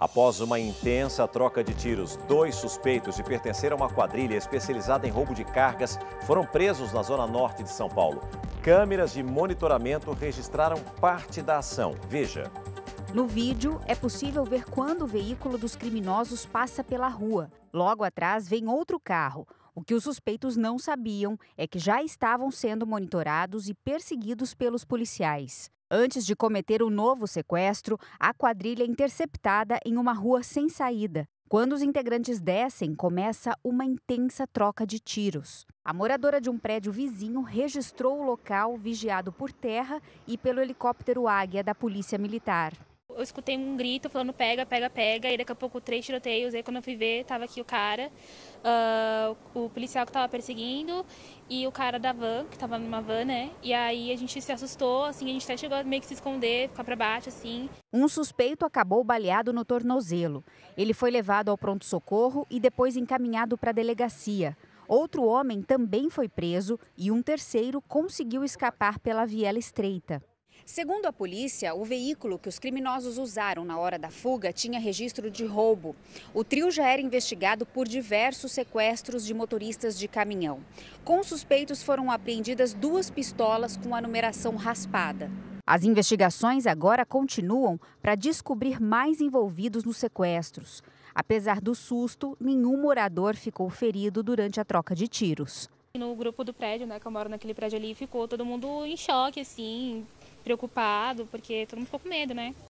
Após uma intensa troca de tiros, dois suspeitos de pertencer a uma quadrilha especializada em roubo de cargas foram presos na zona norte de São Paulo. Câmeras de monitoramento registraram parte da ação. Veja. No vídeo, é possível ver quando o veículo dos criminosos passa pela rua. Logo atrás vem outro carro. O que os suspeitos não sabiam é que já estavam sendo monitorados e perseguidos pelos policiais. Antes de cometer o um novo sequestro, a quadrilha é interceptada em uma rua sem saída. Quando os integrantes descem, começa uma intensa troca de tiros. A moradora de um prédio vizinho registrou o local vigiado por terra e pelo helicóptero Águia da Polícia Militar eu escutei um grito falando pega, pega, pega, e daqui a pouco três tiroteios. Aí quando eu fui ver, tava aqui o cara, uh, o policial que tava perseguindo e o cara da van, que tava numa van, né? E aí a gente se assustou, assim, a gente até chegou a meio que se esconder, ficar pra baixo, assim. Um suspeito acabou baleado no tornozelo. Ele foi levado ao pronto-socorro e depois encaminhado para a delegacia. Outro homem também foi preso e um terceiro conseguiu escapar pela viela estreita. Segundo a polícia, o veículo que os criminosos usaram na hora da fuga tinha registro de roubo. O trio já era investigado por diversos sequestros de motoristas de caminhão. Com suspeitos foram apreendidas duas pistolas com a numeração raspada. As investigações agora continuam para descobrir mais envolvidos nos sequestros. Apesar do susto, nenhum morador ficou ferido durante a troca de tiros. No grupo do prédio, né, que eu moro naquele prédio ali, ficou todo mundo em choque, assim, preocupado, porque todo mundo ficou com medo, né?